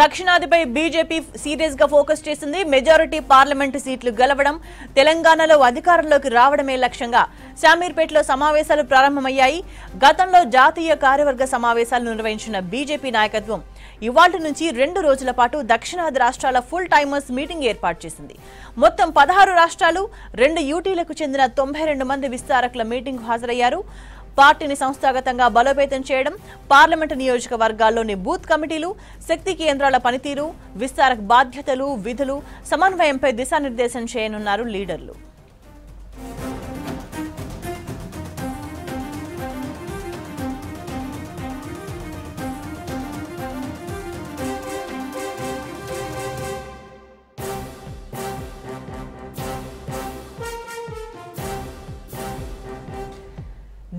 దక్షిణాదిపై BJP serious గా focus చేసింది majority parliament సీట్లు గెలవడం తెలంగాణలో అధికారంలోకి రావడమే లక్ష్యంగా శామీర్పేటలో సమావేశాలు ప్రారంభమయ్యాయి గతంలో జాతీయ కార్యవర్గ సమావేశాలు నిర్వహించిన బీజేపీ నాయకత్వం ఇవాళ నుంచి రెండు రోజుల పాటు దక్షిణాది రాష్ట్రాల ఫుల్ టైమర్స్ మీటింగ్ ఏర్పాటు చేసింది మొత్తం పదహారు రాష్ట్రాలు రెండు యూటీలకు చెందిన తొంభై మంది విస్తారకుల మీటింగ్ హాజరయ్యారు పార్టీని సంస్థాగతంగా బలోపేతం చేయడం పార్లమెంటు నియోజకవర్గాల్లోని బూత్ కమిటీలు శక్తి కేంద్రాల పనితీరు విస్తారక బాధ్యతలు విధులు సమన్వయంపై దిశానిర్దేశం చేయనున్నారు లీడర్లు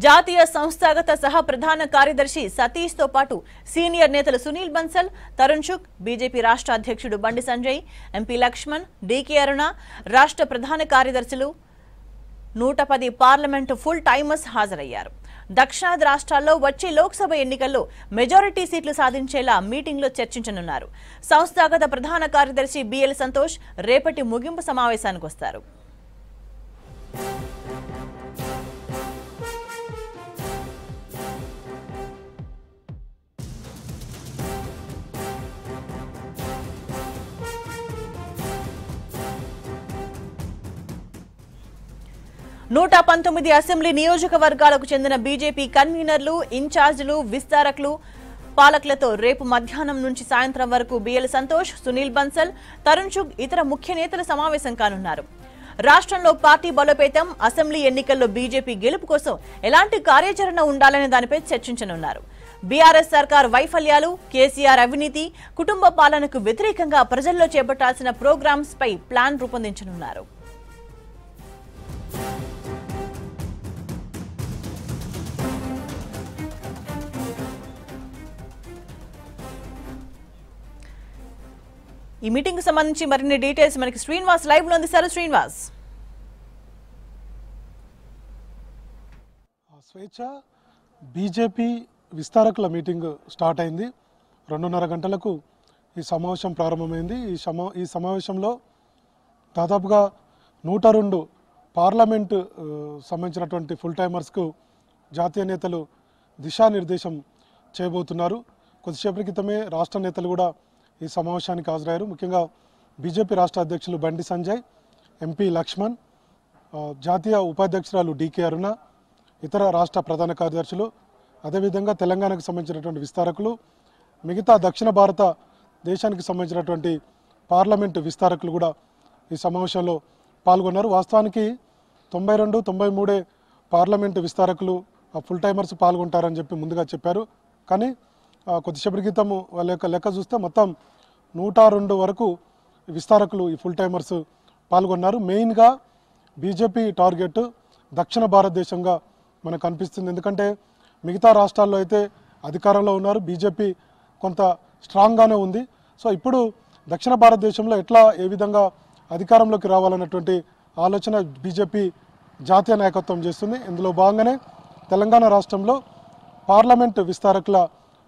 జాతీయ సంస్థాగత సహా ప్రధాన కార్యదర్శి సతీష్ తో పాటు సీనియర్ నేతలు సునీల్ బన్సల్ తరుణ్ చుక్ బీజేపీ రాష్ట్ర అధ్యక్షుడు బండి సంజయ్ ఎంపీ లక్ష్మణ్ డీకే అరుణ రాష్ట్ర ప్రధాన కార్యదర్శులు నూట పది పార్లమెంటు ఫుల్ టైమర్స్ హాజరయ్యారు దక్షిణాది రాష్ట్రాల్లో వచ్చే లోక్సభ ఎన్నికల్లో మెజారిటీ సీట్లు సాధించేలా మీటింగ్లో చర్చించనున్నారు సంస్థాగత ప్రధాన కార్యదర్శి బిఎల్ సంతోష్ రేపటి ముగింపు సమావేశానికి వస్తారు నూట పంతొమ్మిది అసెంబ్లీ నియోజకవర్గాలకు చెందిన బీజేపీ కన్వీనర్లు ఇన్ఛార్జీలు విస్తారకులు పాలకులతో రేపు మధ్యాహ్నం నుంచి సాయంత్రం వరకు బిఎల్ సంతోష్ సునీల్ బన్సల్ తరుణ్ చుగ్ ఇతర ముఖ్య నేతలు సమావేశం కానున్నారు రాష్ట్రంలో పార్టీ బలోపేతం అసెంబ్లీ ఎన్నికల్లో బీజేపీ గెలుపు కోసం ఎలాంటి కార్యాచరణ ఉండాలనే దానిపై చర్చించనున్నారు బీఆర్ఎస్ సర్కార్ వైఫల్యాలు కేసీఆర్ అవినీతి కుటుంబ పాలనకు వ్యతిరేకంగా ప్రజల్లో చేపట్టాల్సిన ప్రోగ్రామ్స్ పై ప్లాన్ రూపొందించనున్నారు ఈ మీటింగ్ సంబంధించి మరిన్ని డీటెయిల్స్ మనకి శ్రీనివాస్ లైవ్ లో అందిస్తారు శ్రీనివాస్ స్వేచ్ఛ బీజేపీ విస్తారకుల మీటింగ్ స్టార్ట్ అయింది రెండున్నర గంటలకు ఈ సమావేశం ప్రారంభమైంది ఈ సమా ఈ సమావేశంలో దాదాపుగా నూట రెండు పార్లమెంటు సంబంధించినటువంటి ఫుల్ టైమర్స్కు జాతీయ నేతలు దిశానిర్దేశం చేయబోతున్నారు కొద్దిసేపటి క్రితమే రాష్ట్ర నేతలు కూడా ఈ సమావేశానికి హాజరయ్యారు ముఖ్యంగా బీజేపీ రాష్ట్ర అధ్యక్షులు బండి సంజయ్ ఎంపీ లక్ష్మణ్ జాతీయ ఉపాధ్యక్షురాలు డీకే అరుణ ఇతర రాష్ట్ర ప్రధాన కార్యదర్శులు అదేవిధంగా తెలంగాణకు సంబంధించినటువంటి విస్తారకులు మిగతా దక్షిణ భారత దేశానికి సంబంధించినటువంటి పార్లమెంటు విస్తారకులు కూడా ఈ సమావేశంలో పాల్గొన్నారు వాస్తవానికి తొంభై రెండు తొంభై మూడే పార్లమెంటు విస్తారకులు ఫుల్ టైమర్స్ పాల్గొంటారని చెప్పి ముందుగా చెప్పారు కానీ కొద్దిసేపటి క్రితం వాళ్ళ యొక్క లెక్క చూస్తే మొత్తం నూట రెండు వరకు విస్తారకులు ఈ ఫుల్ టైమర్స్ పాల్గొన్నారు మెయిన్గా బీజేపీ టార్గెట్ దక్షిణ భారతదేశంగా మనకు కనిపిస్తుంది ఎందుకంటే మిగతా రాష్ట్రాల్లో అయితే అధికారంలో ఉన్నారు బీజేపీ కొంత స్ట్రాంగ్గానే ఉంది సో ఇప్పుడు దక్షిణ భారతదేశంలో ఎట్లా ఏ విధంగా అధికారంలోకి రావాలన్నటువంటి ఆలోచన బీజేపీ జాతీయ నాయకత్వం చేస్తుంది ఇందులో భాగంగానే తెలంగాణ రాష్ట్రంలో పార్లమెంటు విస్తారకుల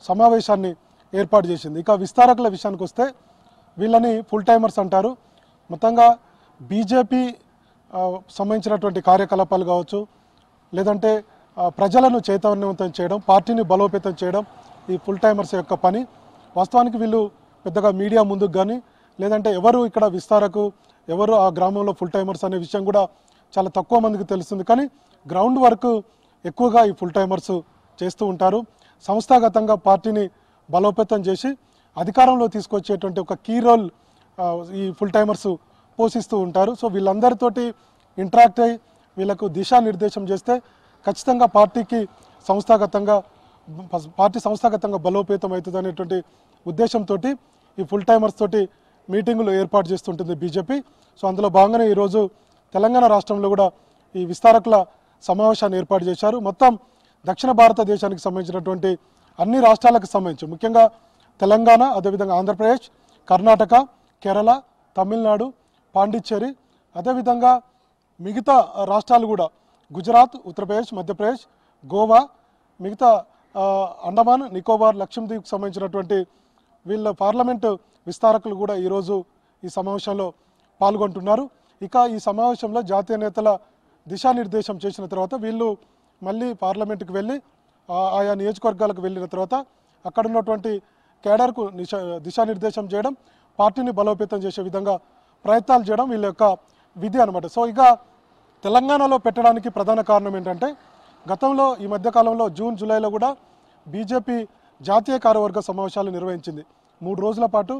సమావేశాన్ని ఏర్పాటు చేసింది ఇక విస్తారకుల విషయానికి వస్తే వీళ్ళని ఫుల్ టైమర్స్ అంటారు మొత్తంగా బీజేపీ సంబంధించినటువంటి కార్యకలాపాలు కావచ్చు లేదంటే ప్రజలను చైతన్యవంతం చేయడం పార్టీని బలోపేతం చేయడం ఈ ఫుల్ టైమర్స్ యొక్క పని వాస్తవానికి వీళ్ళు పెద్దగా మీడియా ముందుకు కానీ లేదంటే ఎవరు ఇక్కడ విస్తారకు ఎవరు ఆ గ్రామంలో ఫుల్ టైమర్స్ అనే విషయం కూడా చాలా తక్కువ మందికి తెలుస్తుంది కానీ గ్రౌండ్ వర్క్ ఎక్కువగా ఈ ఫుల్ టైమర్స్ చేస్తూ ఉంటారు సంస్థాగతంగా పార్టీని బలోపేతం చేసి అధికారంలో తీసుకొచ్చేటువంటి ఒక కీ రోల్ ఈ ఫుల్ టైమర్స్ పోషిస్తూ ఉంటారు సో వీళ్ళందరితోటి ఇంటరాక్ట్ అయ్యి వీళ్ళకు దిశానిర్దేశం చేస్తే ఖచ్చితంగా పార్టీకి సంస్థాగతంగా పార్టీ సంస్థాగతంగా బలోపేతం అవుతుంది అనేటువంటి ఉద్దేశంతో ఈ ఫుల్ టైమర్స్ తోటి మీటింగులు ఏర్పాటు చేస్తుంటుంది బీజేపీ సో అందులో భాగంగానే ఈరోజు తెలంగాణ రాష్ట్రంలో కూడా ఈ విస్తారకుల సమావేశాన్ని ఏర్పాటు చేశారు మొత్తం దక్షిణ భారతదేశానికి సంబంధించినటువంటి అన్ని రాష్ట్రాలకు సంబంధించి ముఖ్యంగా తెలంగాణ అదేవిధంగా ఆంధ్రప్రదేశ్ కర్ణాటక కేరళ తమిళనాడు పాండిచ్చేరి అదేవిధంగా మిగతా రాష్ట్రాలు కూడా గుజరాత్ ఉత్తరప్రదేశ్ మధ్యప్రదేశ్ గోవా మిగతా అండమాన్ నికోబార్ లక్షద్వీప్కి సంబంధించినటువంటి వీళ్ళ పార్లమెంటు విస్తారకులు కూడా ఈరోజు ఈ సమావేశంలో పాల్గొంటున్నారు ఇక ఈ సమావేశంలో జాతీయ నేతల దిశానిర్దేశం చేసిన తర్వాత వీళ్ళు మళ్ళీ పార్లమెంటుకు వెళ్ళి ఆయా నియోజకవర్గాలకు వెళ్ళిన తర్వాత అక్కడ ఉన్నటువంటి కేడర్కు నిశ దిశానిర్దేశం చేయడం పార్టీని బలోపేతం చేసే విధంగా ప్రయత్నాలు చేయడం వీళ్ళ యొక్క విధి అనమాట సో ఇక తెలంగాణలో పెట్టడానికి ప్రధాన కారణం ఏంటంటే గతంలో ఈ మధ్యకాలంలో జూన్ జూలైలో కూడా బీజేపీ జాతీయ కార్యవర్గ సమావేశాలు నిర్వహించింది మూడు రోజుల పాటు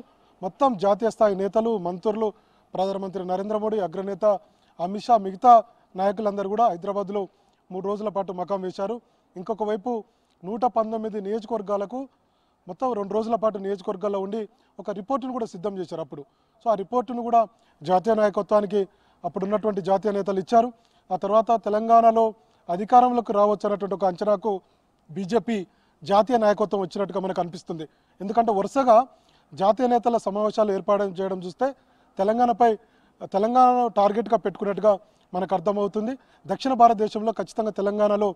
మొత్తం జాతీయ స్థాయి నేతలు మంత్రులు ప్రధానమంత్రి నరేంద్ర మోడీ అగ్రనేత అమిత్ షా మిగతా నాయకులందరూ కూడా హైదరాబాద్లో మూడు రోజుల పాటు మకాం వేశారు ఇంకొక వైపు నూట పంతొమ్మిది నియోజకవర్గాలకు మొత్తం రెండు రోజుల పాటు నియోజకవర్గాల్లో ఉండి ఒక రిపోర్టును కూడా సిద్ధం చేశారు అప్పుడు సో ఆ రిపోర్టును కూడా జాతీయ నాయకత్వానికి అప్పుడు ఉన్నటువంటి జాతీయ నేతలు ఇచ్చారు ఆ తర్వాత తెలంగాణలో అధికారంలోకి రావచ్చన్నటువంటి ఒక అంచనాకు బీజేపీ జాతీయ నాయకత్వం వచ్చినట్టుగా మనకు అనిపిస్తుంది ఎందుకంటే వరుసగా జాతీయ నేతల సమావేశాలు ఏర్పాటు చేయడం చూస్తే తెలంగాణపై తెలంగాణ టార్గెట్గా పెట్టుకున్నట్టుగా మనకు అర్థమవుతుంది దక్షిణ భారతదేశంలో ఖచ్చితంగా తెలంగాణలో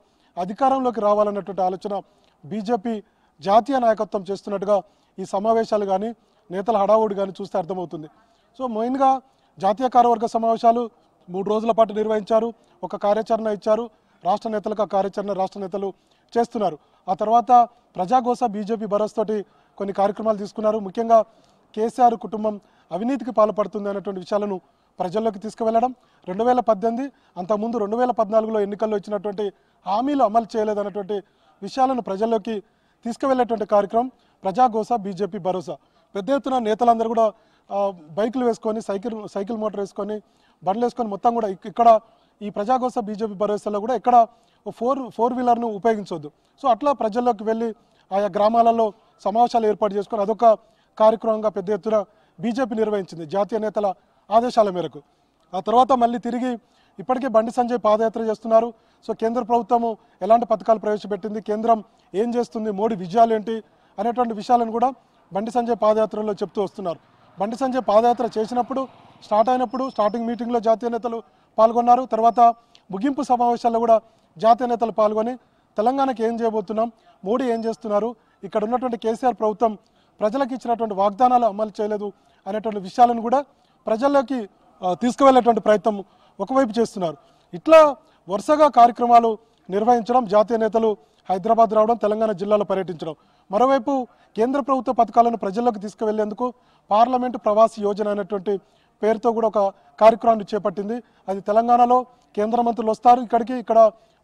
అధికారంలోకి రావాలన్నటువంటి ఆలోచన బీజేపీ జాతీయ నాయకత్వం చేస్తున్నట్టుగా ఈ సమావేశాలు కానీ నేతల హడావుడి కానీ చూస్తే అర్థమవుతుంది సో మెయిన్గా జాతీయ కార్యవర్గ సమావేశాలు మూడు రోజుల పాటు నిర్వహించారు ఒక కార్యాచరణ ఇచ్చారు రాష్ట్ర నేతలకు ఆ కార్యాచరణ రాష్ట్ర నేతలు చేస్తున్నారు ఆ తర్వాత ప్రజాఘోష బీజేపీ భరోస్ తోటి కొన్ని కార్యక్రమాలు తీసుకున్నారు ముఖ్యంగా కేసీఆర్ కుటుంబం అవినీతికి పాల్పడుతుంది అన్నటువంటి విషయాలను ప్రజల్లోకి తీసుకువెళ్ళడం రెండు వేల పద్దెనిమిది అంతకుముందు రెండు వేల పద్నాలుగులో ఎన్నికల్లో ఇచ్చినటువంటి హామీలు అమలు చేయలేదన్నటువంటి విషయాలను ప్రజల్లోకి తీసుకువెళ్ళేటువంటి కార్యక్రమం ప్రజాగోస బీజేపీ భరోసా పెద్ద ఎత్తున నేతలందరూ కూడా బైకులు వేసుకొని సైకిల్ సైకిల్ మోటార్ వేసుకొని బండ్లు వేసుకొని మొత్తం కూడా ఇక్కడ ఈ ప్రజాగోస బీజేపీ భరోసాలో కూడా ఇక్కడ ఫోర్ ఫోర్ వీలర్ను ఉపయోగించవద్దు సో అట్లా ప్రజల్లోకి వెళ్ళి ఆయా గ్రామాలలో సమావేశాలు ఏర్పాటు చేసుకొని అదొక కార్యక్రమంగా పెద్ద ఎత్తున బీజేపీ నిర్వహించింది జాతీయ నేతల ఆదేశాల మేరకు ఆ తర్వాత మళ్ళీ తిరిగి ఇప్పటికే బండి సంజయ్ పాదయాత్ర చేస్తున్నారు సో కేంద్ర ప్రభుత్వము ఎలాంటి పథకాలు ప్రవేశపెట్టింది కేంద్రం ఏం చేస్తుంది మోడీ విజయాలు ఏంటి అనేటువంటి విషయాలను కూడా బండి సంజయ్ పాదయాత్రలో చెప్తూ వస్తున్నారు బండి సంజయ్ పాదయాత్ర చేసినప్పుడు స్టార్ట్ అయినప్పుడు స్టార్టింగ్ మీటింగ్లో జాతీయ నేతలు పాల్గొన్నారు తర్వాత ముగింపు సమావేశాల్లో కూడా జాతీయ నేతలు పాల్గొని తెలంగాణకి ఏం చేయబోతున్నాం మోడీ ఏం చేస్తున్నారు ఇక్కడ ఉన్నటువంటి కేసీఆర్ ప్రభుత్వం ప్రజలకు ఇచ్చినటువంటి వాగ్దానాలు అమలు చేయలేదు అనేటువంటి విషయాలను కూడా ప్రజల్లోకి తీసుకువెళ్ళేటువంటి ప్రయత్నం ఒకవైపు చేస్తున్నారు ఇట్లా వరుసగా కార్యక్రమాలు నిర్వహించడం జాతీయ నేతలు హైదరాబాద్ రావడం తెలంగాణ జిల్లాలో పర్యటించడం మరోవైపు కేంద్ర ప్రభుత్వ పథకాలను ప్రజల్లోకి తీసుకువెళ్లేందుకు పార్లమెంటు ప్రవాస యోజన అనేటువంటి పేరుతో కూడా ఒక కార్యక్రమాన్ని చేపట్టింది అది తెలంగాణలో కేంద్ర మంత్రులు వస్తారు ఇక్కడికి ఇక్కడ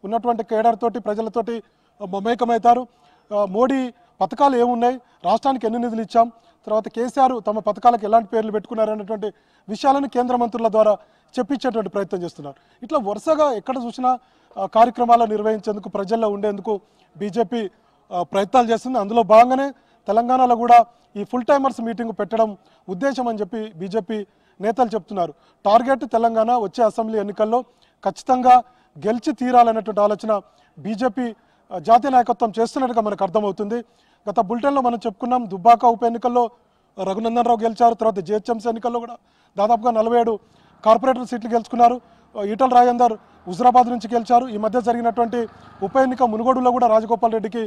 ఉన్నటువంటి కేడర్తోటి ప్రజలతోటి మమేకమవుతారు మోడీ పథకాలు ఏమున్నాయి రాష్ట్రానికి ఎన్ని నిధులు ఇచ్చాం తర్వాత కేసీఆర్ తమ పథకాలకు ఎలాంటి పేర్లు పెట్టుకున్నారు అనేటువంటి విషయాలను కేంద్ర మంత్రుల ద్వారా చెప్పించేటువంటి ప్రయత్నం చేస్తున్నారు ఇట్లా వరుసగా ఎక్కడ చూసినా కార్యక్రమాలు నిర్వహించేందుకు ప్రజల్లో ఉండేందుకు బీజేపీ ప్రయత్నాలు చేస్తుంది అందులో భాగంగానే తెలంగాణలో కూడా ఈ ఫుల్ టైమర్స్ మీటింగ్ పెట్టడం ఉద్దేశం అని చెప్పి బీజేపీ నేతలు చెప్తున్నారు టార్గెట్ తెలంగాణ వచ్చే అసెంబ్లీ ఎన్నికల్లో ఖచ్చితంగా గెలిచి తీరాలన్నటువంటి ఆలోచన బీజేపీ జాతీయ నాయకత్వం చేస్తున్నట్టుగా మనకు అర్థమవుతుంది గత బులెటిన్లో మనం చెప్పుకున్నాం దుబ్బాక ఉప ఎన్నికల్లో రఘునందన్ రావు గెలిచారు తర్వాత జిహెచ్ఎంసీ ఎన్నికల్లో కూడా దాదాపుగా నలభై ఏడు కార్పొరేటర్ సీట్లు గెలుచుకున్నారు ఈటల రాజేందర్ హుజరాబాద్ నుంచి గెలిచారు ఈ మధ్య జరిగినటువంటి ఉప ఎన్నిక మునుగోడులో కూడా రాజగోపాల్ రెడ్డికి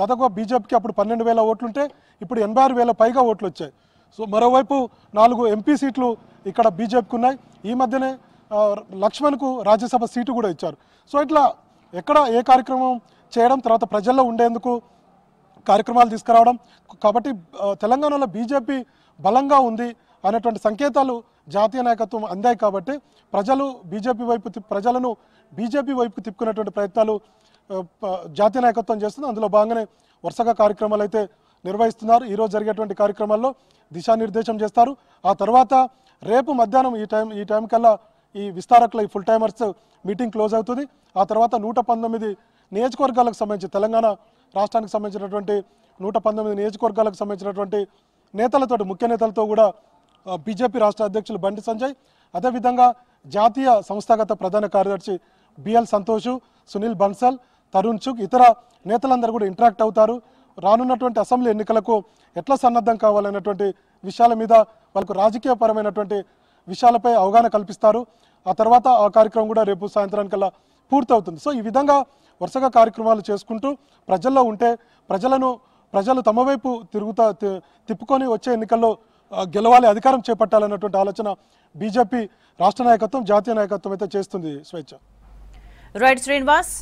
దాదాపుగా బీజేపీకి అప్పుడు పన్నెండు వేల ఓట్లుంటే ఇప్పుడు ఎనభై ఆరు వేల పైగా ఓట్లు వచ్చాయి సో మరోవైపు నాలుగు ఎంపీ సీట్లు ఇక్కడ బీజేపీకి ఉన్నాయి ఈ మధ్యనే లక్ష్మణ్కు రాజ్యసభ సీటు కూడా ఇచ్చారు సో ఇట్లా ఎక్కడ ఏ కార్యక్రమం చేయడం తర్వాత ప్రజల్లో ఉండేందుకు కార్యక్రమాలు తీసుకురావడం కాబట్టి తెలంగాణలో బీజేపీ బలంగా ఉంది అనేటువంటి సంకేతాలు జాతీయ నాయకత్వం అందాయి కాబట్టి ప్రజలు బీజేపీ వైపు ప్రజలను బీజేపీ వైపు తిప్పుకునేటువంటి ప్రయత్నాలు జాతీయ నాయకత్వం చేస్తుంది అందులో భాగంగానే వరుసగా కార్యక్రమాలు అయితే నిర్వహిస్తున్నారు ఈరోజు జరిగేటువంటి కార్యక్రమాల్లో దిశానిర్దేశం చేస్తారు ఆ తర్వాత రేపు మధ్యాహ్నం ఈ టైం ఈ టైం కల్లా ఈ విస్తారకుల ఈ ఫుల్ టైమర్స్ మీటింగ్ క్లోజ్ అవుతుంది ఆ తర్వాత నూట పంతొమ్మిది నియోజకవర్గాలకు సంబంధించి తెలంగాణ రాష్ట్రానికి సంబంధించినటువంటి నూట పంతొమ్మిది నియోజకవర్గాలకు సంబంధించినటువంటి నేతలతో ముఖ్య నేతలతో కూడా బీజేపీ రాష్ట్ర అధ్యక్షులు బండి సంజయ్ అదేవిధంగా జాతీయ సంస్థాగత ప్రధాన కార్యదర్శి బిఎల్ సంతోష్ సునీల్ బన్సల్ తరుణ్ చుక్ ఇతర నేతలందరూ కూడా ఇంటరాక్ట్ అవుతారు రానున్నటువంటి అసెంబ్లీ ఎన్నికలకు ఎట్లా సన్నద్ధం కావాలనేటువంటి విషయాల మీద వాళ్ళకు రాజకీయపరమైనటువంటి విషయాలపై అవగాహన కల్పిస్తారు ఆ తర్వాత ఆ కార్యక్రమం కూడా రేపు సాయంత్రానికల్లా పూర్తవుతుంది సో ఈ విధంగా వరుసగా కార్యక్రమాలు చేసుకుంటూ ప్రజల్లో ఉంటే ప్రజలను ప్రజలు తమ వైపు తిరుగుతా తిప్పుకొని వచ్చే ఎన్నికల్లో గెలవాలి అధికారం చేపట్టాలన్నటువంటి ఆలోచన బీజేపీ రాష్ట్ర నాయకత్వం జాతీయ నాయకత్వం అయితే చేస్తుంది స్వేచ్ఛ రైట్ శ్రీనివాస్